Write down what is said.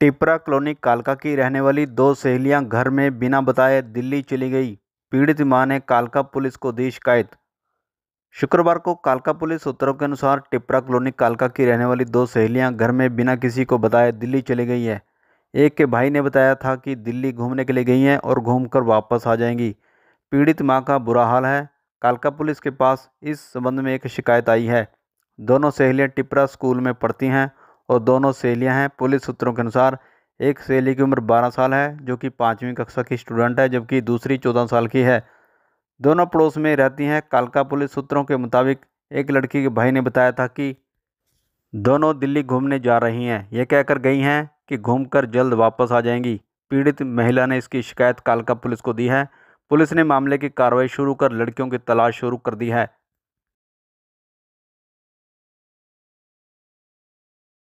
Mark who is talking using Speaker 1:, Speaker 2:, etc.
Speaker 1: Tipra colony कालका की रहने वाली दो सहेलियां घर में बिना बताए दिल्ली चली गई पीड़ित मां ने कालका पुलिस को दी शिकायत शुक्रवार को कालका पुलिस सूत्रों के अनुसार टिपरा कॉलोनी कालका की रहने वाली दो सहेलियां घर में बिना किसी को बताए दिल्ली चली गई है एक के भाई ने बताया था कि दिल्ली घूमने के लिए गई हैं और घूम वापस आ जाएंगी पीड़ित माँ का बुरा हाल है कालका पुलिस के पास इस संबंध में एक शिकायत आई है दोनों सहेलियाँ टिपरा स्कूल में पढ़ती हैं और दोनों सहेलियाँ हैं पुलिस सूत्रों के अनुसार एक सहेली की उम्र 12 साल है जो कि पाँचवीं कक्षा की स्टूडेंट है जबकि दूसरी 14 साल की है दोनों पड़ोस में रहती हैं कालका पुलिस सूत्रों के मुताबिक एक लड़की के भाई ने बताया था कि दोनों दिल्ली घूमने जा रही हैं यह कहकर गई हैं कि घूमकर जल्द वापस आ जाएंगी पीड़ित महिला ने इसकी शिकायत कालका पुलिस को दी है पुलिस ने मामले की कार्रवाई शुरू कर लड़कियों की तलाश शुरू कर दी है